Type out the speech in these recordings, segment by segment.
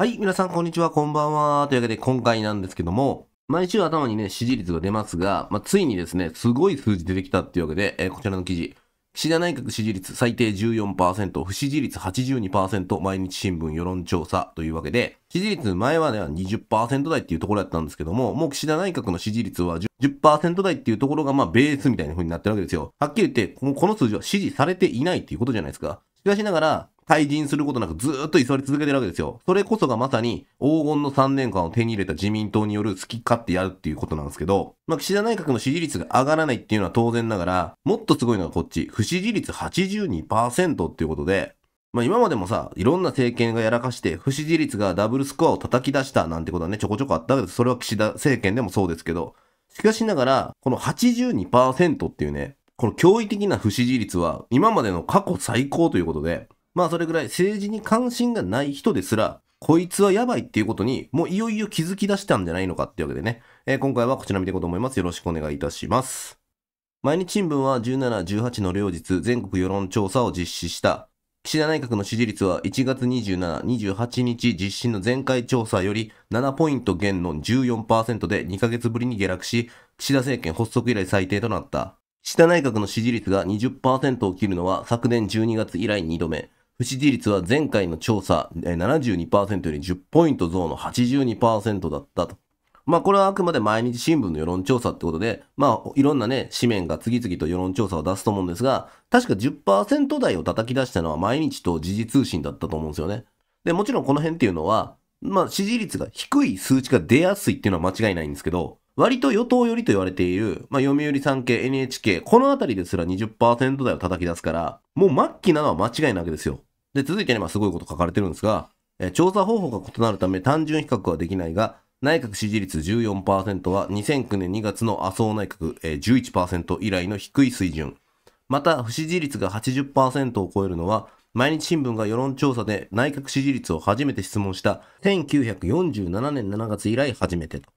はい、皆さん、こんにちは、こんばんは。というわけで、今回なんですけども、毎週頭にね、支持率が出ますが、まあ、ついにですね、すごい数字出てきたっていうわけで、えー、こちらの記事。岸田内閣支持率最低14%、不支持率82%、毎日新聞世論調査というわけで、支持率前までは20%台っていうところだったんですけども、もう岸田内閣の支持率は10%台っていうところがまあベースみたいな風になってるわけですよ。はっきり言って、この数字は支持されていないっていうことじゃないですか。しかしながら、退陣することなくずっと居座り続けてるわけですよ。それこそがまさに黄金の3年間を手に入れた自民党による好き勝手やるっていうことなんですけど、まあ、岸田内閣の支持率が上がらないっていうのは当然ながら、もっとすごいのがこっち、不支持率82%っていうことで、まあ、今までもさ、いろんな政権がやらかして、不支持率がダブルスコアを叩き出したなんてことはね、ちょこちょこあったわけです。それは岸田政権でもそうですけど、しかしながら、この82%っていうね、この驚異的な不支持率は今までの過去最高ということで、まあそれぐらい政治に関心がない人ですら、こいつはやばいっていうことに、もういよいよ気づき出したんじゃないのかっていうわけでね、えー、今回はこちら見ていこうと思います。よろしくお願いいたします。毎日新聞は17、18の両日、全国世論調査を実施した。岸田内閣の支持率は1月27、28日実施の前回調査より7ポイント減の14%で2ヶ月ぶりに下落し、岸田政権発足以来最低となった。岸田内閣の支持率が20%を切るのは昨年12月以来2度目。不支持率は前回の調査72%より10ポイント増の82%だったと。まあこれはあくまで毎日新聞の世論調査ってことで、まあいろんなね、紙面が次々と世論調査を出すと思うんですが、確か10%台を叩き出したのは毎日と時事通信だったと思うんですよね。で、もちろんこの辺っていうのは、まあ支持率が低い数値が出やすいっていうのは間違いないんですけど、割と与党寄りと言われている、まあ読売産経、NHK、このあたりですら20%台を叩き出すから、もう末期なのは間違いなわけですよ。で、続いてね、まあ、すごいこと書かれてるんですが、え調査方法が異なるため単純比較はできないが、内閣支持率14%は2009年2月の麻生内閣、えー、11%以来の低い水準。また、不支持率が80%を超えるのは、毎日新聞が世論調査で内閣支持率を初めて質問した1947年7月以来初めてと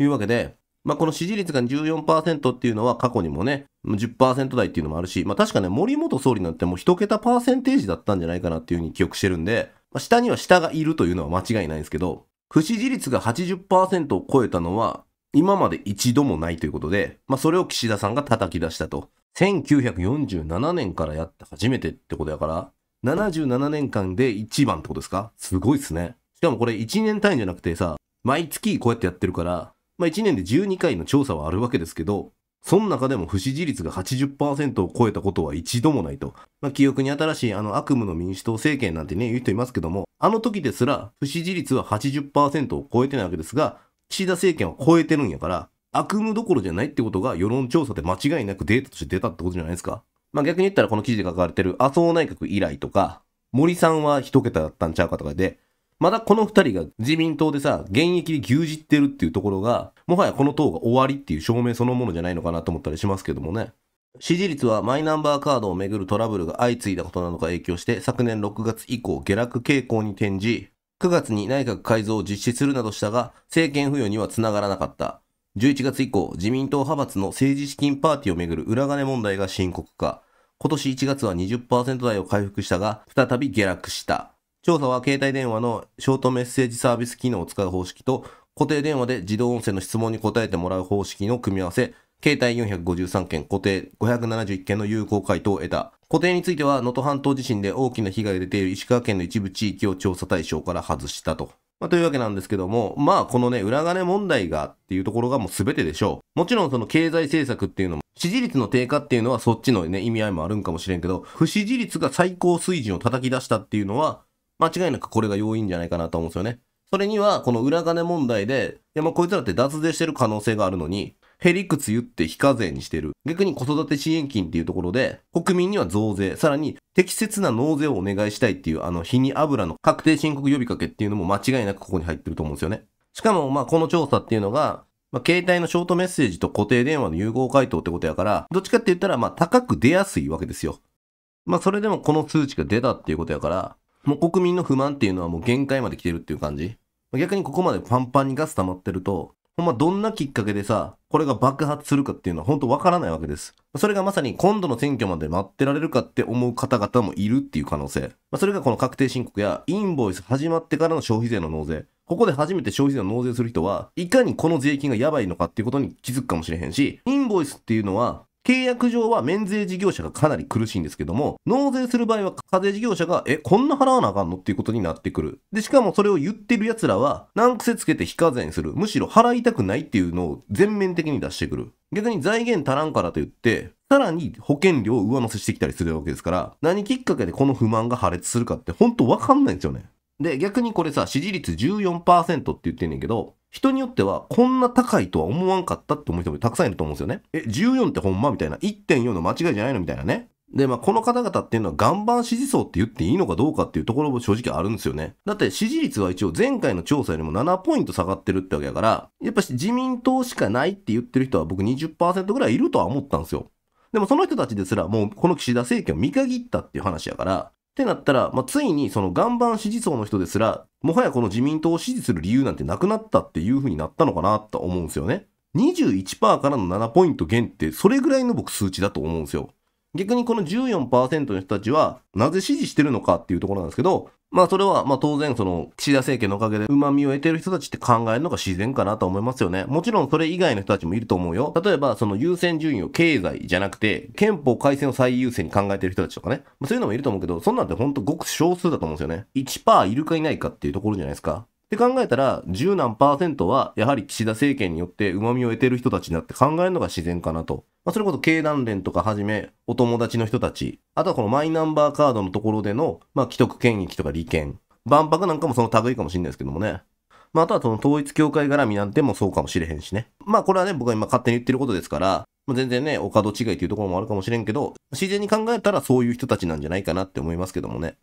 いうわけで、まあ、この支持率が14%っていうのは過去にもね、10%台っていうのもあるし、まあ、確かね、森元総理なんてもう一桁パーセンテージだったんじゃないかなっていうふうに記憶してるんで、まあ、下には下がいるというのは間違いないんですけど、不支持率が80%を超えたのは、今まで一度もないということで、まあ、それを岸田さんが叩き出したと。1947年からやって初めてってことやから、77年間で一番ってことですかすごいっすね。しかもこれ1年単位じゃなくてさ、毎月こうやってやってるから、まあ、1年で12回の調査はあるわけですけど、その中でも不支持率が80%を超えたことは一度もないと。まあ、記憶に新しいあの悪夢の民主党政権なんてね、言う人いますけども、あの時ですら不支持率は80%を超えてないわけですが、岸田政権は超えてるんやから、悪夢どころじゃないってことが世論調査で間違いなくデータとして出たってことじゃないですか。まあ、逆に言ったらこの記事で書かれてる麻生内閣以来とか、森さんは一桁だったんちゃうかとかで、まだこの2人が自民党でさ、現役で牛耳ってるっていうところが、もはやこの党が終わりっていう証明そのものじゃないのかなと思ったりしますけどもね。支持率はマイナンバーカードをめぐるトラブルが相次いだことなどが影響して昨年6月以降下落傾向に転じ9月に内閣改造を実施するなどしたが政権浮与にはつながらなかった11月以降自民党派閥の政治資金パーティーをめぐる裏金問題が深刻化今年1月は20%台を回復したが再び下落した調査は携帯電話のショートメッセージサービス機能を使う方式と、固定電話で自動音声の質問に答えてもらう方式の組み合わせ、携帯453件、固定571件の有効回答を得た。固定については、能登半島地震で大きな被害が出ている石川県の一部地域を調査対象から外したと。まあ、というわけなんですけども、まあこのね、裏金問題がっていうところがもう全てでしょう。もちろんその経済政策っていうのも、支持率の低下っていうのはそっちのね、意味合いもあるんかもしれんけど、不支持率が最高水準を叩き出したっていうのは、間違いなくこれが要因じゃないかなと思うんですよね。それには、この裏金問題で、いやまあこいつらって脱税してる可能性があるのに、へり屈言って非課税にしてる。逆に子育て支援金っていうところで、国民には増税、さらに適切な納税をお願いしたいっていう、あの、日に油の確定申告呼びかけっていうのも間違いなくここに入ってると思うんですよね。しかも、まあ、この調査っていうのが、まあ、携帯のショートメッセージと固定電話の融合回答ってことやから、どっちかって言ったら、まあ、高く出やすいわけですよ。まあ、それでもこの数値が出たっていうことやから、もう国民の不満っていうのはもう限界まで来てるっていう感じ。逆にここまでパンパンにガス溜まってると、ほんまどんなきっかけでさ、これが爆発するかっていうのは本当わからないわけです。それがまさに今度の選挙まで待ってられるかって思う方々もいるっていう可能性。それがこの確定申告やインボイス始まってからの消費税の納税。ここで初めて消費税を納税する人は、いかにこの税金がやばいのかっていうことに気づくかもしれへんし、インボイスっていうのは、契約上は免税事業者がかなり苦しいんですけども、納税する場合は課税事業者が、え、こんな払わなあかんのっていうことになってくる。で、しかもそれを言ってる奴らは、難癖つけて非課税にする。むしろ払いたくないっていうのを全面的に出してくる。逆に財源足らんからと言って、さらに保険料を上乗せしてきたりするわけですから、何きっかけでこの不満が破裂するかって本当わかんないんですよね。で、逆にこれさ、支持率14%って言ってんねんけど、人によってはこんな高いとは思わんかったって思う人もたくさんいると思うんですよね。え、14ってほんまみたいな。1.4の間違いじゃないのみたいなね。で、まあ、この方々っていうのは岩盤支持層って言っていいのかどうかっていうところも正直あるんですよね。だって支持率は一応前回の調査よりも7ポイント下がってるってわけだから、やっぱ自民党しかないって言ってる人は僕20%ぐらいいるとは思ったんですよ。でもその人たちですらもうこの岸田政権を見限ったっていう話やから、ってなったら、まあ、ついにその岩盤支持層の人ですら、もはやこの自民党を支持する理由なんてなくなったっていう風になったのかなと思うんですよね。21%からの7ポイント減って、それぐらいの僕数値だと思うんですよ。逆にこの14%の人たちは、なぜ支持してるのかっていうところなんですけど、まあそれは、まあ当然その岸田政権のおかげで旨味を得てる人たちって考えるのが自然かなと思いますよね。もちろんそれ以外の人たちもいると思うよ。例えばその優先順位を経済じゃなくて憲法改正を最優先に考えてる人たちとかね。まあ、そういうのもいると思うけど、そんなんてほんとごく少数だと思うんですよね。1%いるかいないかっていうところじゃないですか。って考えたら、十何パーセントは、やはり岸田政権によって旨味を得てる人たちだって考えるのが自然かなと。まあ、それこそ経団連とかはじめ、お友達の人たち、あとはこのマイナンバーカードのところでの、まあ、既得権益とか利権、万博なんかもその類かもしれないですけどもね。まあ、あとはその統一協会絡みなんてもそうかもしれへんしね。まあ、これはね、僕が今勝手に言ってることですから、まあ、全然ね、お門違いっていうところもあるかもしれんけど、自然に考えたらそういう人たちなんじゃないかなって思いますけどもね。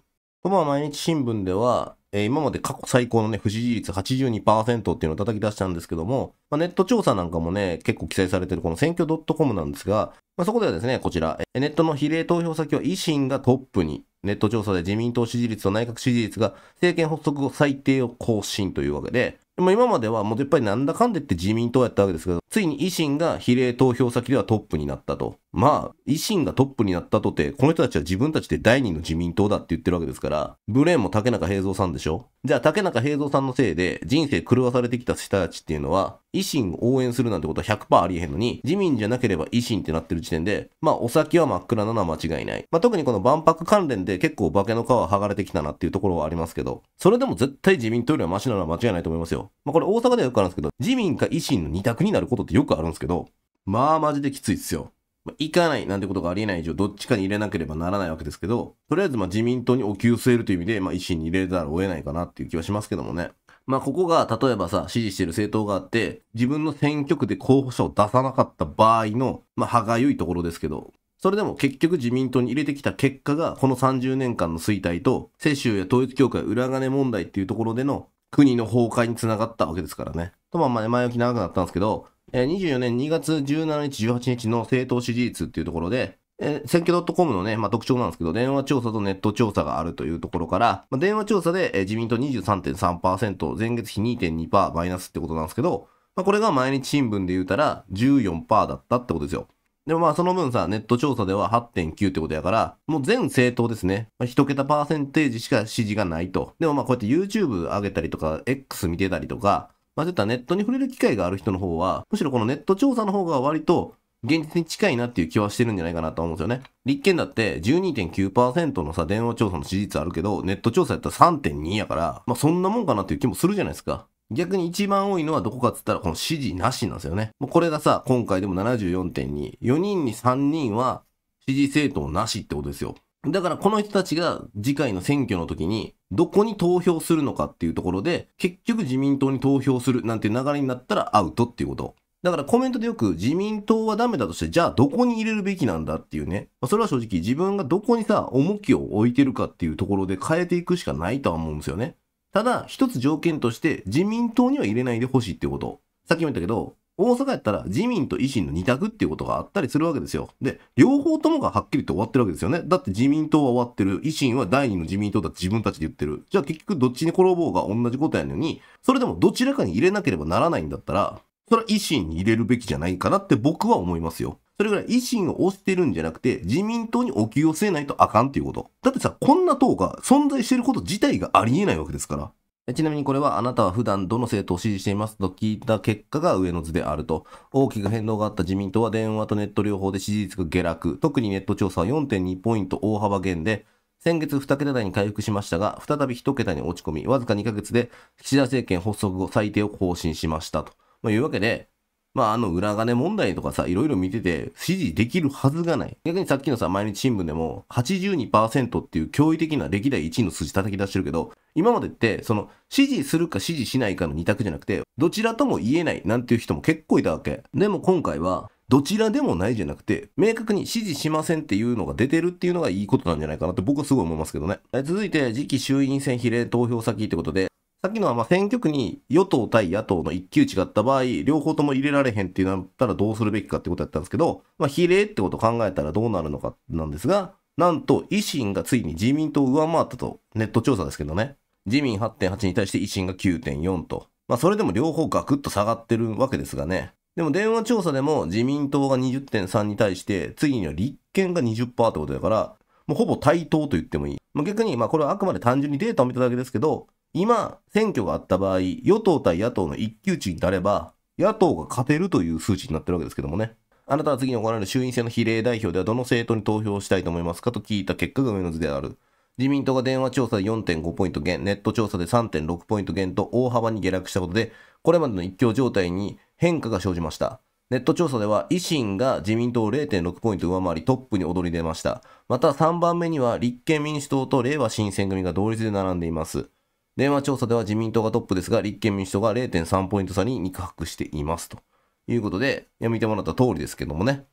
まあ、毎日新聞では、え今まで過去最高のね、不支持率82%っていうのを叩き出したんですけども、まあ、ネット調査なんかもね、結構記載されてるこの選挙 .com なんですが、まあ、そこではですね、こちら、ネットの比例投票先は維新がトップに、ネット調査で自民党支持率と内閣支持率が政権発足後最低を更新というわけで、でも今まではもうやっぱりなんだかんでって自民党やったわけですけど、ついに維新が比例投票先ではトップになったと。まあ、維新がトップになったとて、この人たちは自分たちで第二の自民党だって言ってるわけですから、ブレーンも竹中平蔵さんでしょじゃあ竹中平蔵さんのせいで人生狂わされてきた人たちっていうのは、維新を応援するなんてことは100%ありえへんのに、自民じゃなければ維新ってなってる時点で、まあお先は真っ暗なのは間違いない。まあ特にこの万博関連で結構化けの皮剥がれてきたなっていうところはありますけど、それでも絶対自民党よりはマシなのは間違いないと思いますよ。まあこれ大阪ではよくあるんですけど、自民か維新の二択になることってよくあるんですけど、まあマジできついっすよ。まあ、行かないなんてことがありえない以上、どっちかに入れなければならないわけですけど、とりあえずまあ自民党にお給据えるという意味で、まあ、維新に入れざるを得ないかなっていう気はしますけどもね。まあ、ここが、例えばさ、支持してる政党があって、自分の選挙区で候補者を出さなかった場合の、まあ、歯がゆいところですけど、それでも結局自民党に入れてきた結果が、この30年間の衰退と、世襲や統一協会裏金問題っていうところでの国の崩壊につながったわけですからね。とまあまあ前置き長くなったんですけど、え24年2月17日、18日の政党支持率っていうところで、えー、選挙 .com のね、まあ、特徴なんですけど、電話調査とネット調査があるというところから、まあ、電話調査で、えー、自民党23.3%、前月比2.2%マイナスってことなんですけど、まあ、これが毎日新聞で言うたら14%だったってことですよ。でもまあその分さ、ネット調査では8.9ってことやから、もう全政党ですね。まあ、1桁パーセンテージしか支持がないと。でもまあこうやって YouTube 上げたりとか、X 見てたりとか、まあ、ったネットに触れる機会がある人の方は、むしろこのネット調査の方が割と現実に近いなっていう気はしてるんじゃないかなと思うんですよね。立憲だって12.9%のさ、電話調査の支持率あるけど、ネット調査やったら3.2やから、まあそんなもんかなっていう気もするじゃないですか。逆に一番多いのはどこかっつったらこの支持なしなんですよね。もうこれがさ、今回でも74.2。4人に3人は支持政党なしってことですよ。だからこの人たちが次回の選挙の時にどこに投票するのかっていうところで、結局自民党に投票するなんて流れになったらアウトっていうこと。だからコメントでよく自民党はダメだとして、じゃあどこに入れるべきなんだっていうね。まあ、それは正直自分がどこにさ、重きを置いてるかっていうところで変えていくしかないとは思うんですよね。ただ、一つ条件として自民党には入れないでほしいっていうこと。さっきも言ったけど、大阪やったら自民と維新の二択っていうことがあったりするわけですよ。で、両方ともがはっきりと終わってるわけですよね。だって自民党は終わってる。維新は第二の自民党だって自分たちで言ってる。じゃあ結局どっちに転ぼうが同じことやのに、それでもどちらかに入れなければならないんだったら、それは維新に入れるべきじゃないかなって僕は思いますよ。それぐらい維新を推してるんじゃなくて、自民党にお給を据えないとあかんっていうこと。だってさ、こんな党が存在してること自体がありえないわけですから。ちなみにこれはあなたは普段どの政党を支持していますと聞いた結果が上の図であると。大きく変動があった自民党は電話とネット両方で支持率が下落。特にネット調査は4.2ポイント大幅減で、先月2桁台に回復しましたが、再び1桁に落ち込み、わずか2ヶ月で岸田政権発足後最低を更新しましたと。まあ、いうわけで、まあ、あの裏金問題とかさ、いろいろ見てて支持できるはずがない。逆にさっきのさ、毎日新聞でも82%っていう驚異的な歴代1位の数字叩き出してるけど、今までって、その、支持するか支持しないかの2択じゃなくて、どちらとも言えないなんていう人も結構いたわけ。でも今回は、どちらでもないじゃなくて、明確に支持しませんっていうのが出てるっていうのがいいことなんじゃないかなって僕はすごい思いますけどね。続いて、次期衆院選比例投票先ってことで、さっきのはま選挙区に与党対野党の一騎打ちがあった場合、両方とも入れられへんってなったらどうするべきかってことやったんですけど、まあ、比例ってことを考えたらどうなるのかなんですが、なんと維新がついに自民党を上回ったと、ネット調査ですけどね。自民8.8に対して維新が9.4と。まあそれでも両方ガクッと下がってるわけですがね。でも電話調査でも自民党が20.3に対して、次には立憲が20%ってことだから、もうほぼ対等と言ってもいい。まあ、逆に、まあこれはあくまで単純にデータを見ただけですけど、今、選挙があった場合、与党対野党の一騎打ちになれば、野党が勝てるという数値になってるわけですけどもね。あなたは次に行われる衆院選の比例代表ではどの政党に投票したいと思いますかと聞いた結果が上の図である。自民党が電話調査で4.5ポイント減、ネット調査で3.6ポイント減と大幅に下落したことで、これまでの一強状態に変化が生じました。ネット調査では維新が自民党を0.6ポイント上回りトップに躍り出ました。また3番目には立憲民主党と令和新選組が同率で並んでいます。電話調査では自民党がトップですが、立憲民主党が0.3ポイント差に肉薄しています。ということで、見てもらった通りですけどもね。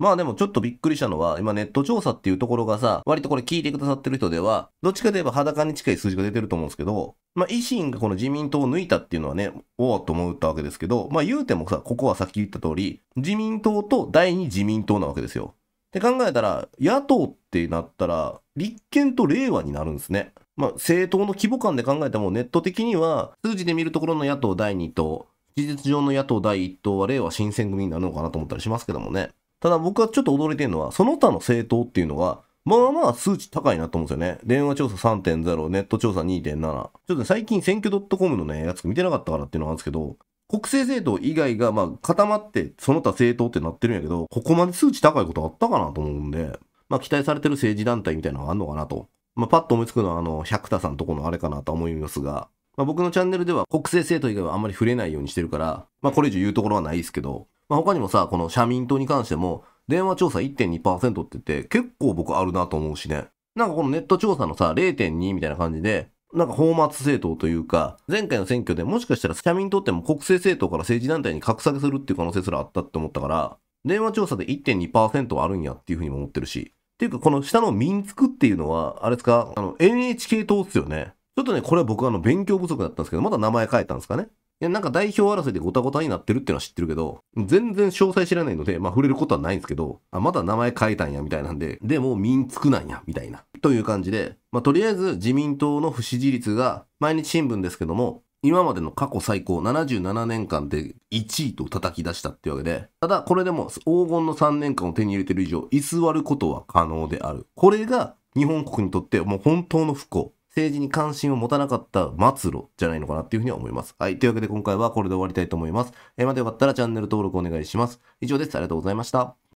まあでもちょっとびっくりしたのは、今ネット調査っていうところがさ、割とこれ聞いてくださってる人では、どっちかといえば裸に近い数字が出てると思うんですけど、まあ維新がこの自民党を抜いたっていうのはね、おおと思ったわけですけど、まあ言うてもさ、ここはさっき言った通り、自民党と第二自民党なわけですよ。って考えたら、野党ってなったら、立憲と令和になるんですね。まあ、政党の規模感で考えても、ネット的には、数字で見るところの野党第2党、事実上の野党第1党は、令和新選組になるのかなと思ったりしますけどもね。ただ僕はちょっと驚いてるのは、その他の政党っていうのは、まあまあ数値高いなと思うんですよね。電話調査3.0、ネット調査2.7。ちょっと、最近選挙 .com のね、やつ見てなかったからっていうのがあるんですけど、国政政党以外がまあ固まってその他政党ってなってるんやけど、ここまで数値高いことあったかなと思うんで、まあ期待されてる政治団体みたいなのがあるのかなとまあ、パッと思いつくのは、あの、百田さんとこのあれかなと思いますが、まあ、僕のチャンネルでは国政政党以外はあんまり触れないようにしてるから、まあ、これ以上言うところはないですけど、まあ、他にもさ、この社民党に関しても、電話調査1.2%って言って、結構僕あるなと思うしね。なんかこのネット調査のさ、0.2みたいな感じで、なんか放末政党というか、前回の選挙でもしかしたら社民党っても国政政党から政治団体に格下げするっていう可能性すらあったって思ったから、電話調査で1.2%はあるんやっていうふうにも思ってるし、っていうか、この下の民族っていうのは、あれですか、あの、NHK 党っすよね。ちょっとね、これは僕あの、勉強不足だったんですけど、まだ名前変えたんですかね。いや、なんか代表争いでごたごたになってるってのは知ってるけど、全然詳細知らないので、まあ触れることはないんですけど、あ、まだ名前変えたんや、みたいなんで、でも民つくなんや、みたいな。という感じで、まあとりあえず自民党の不支持率が、毎日新聞ですけども、今までの過去最高77年間で1位と叩き出したっていうわけで、ただこれでも黄金の3年間を手に入れてる以上、居座ることは可能である。これが日本国にとってもう本当の不幸。政治に関心を持たなかった末路じゃないのかなっていうふうには思います。はい。というわけで今回はこれで終わりたいと思います。えー、またよかったらチャンネル登録お願いします。以上です。ありがとうございました。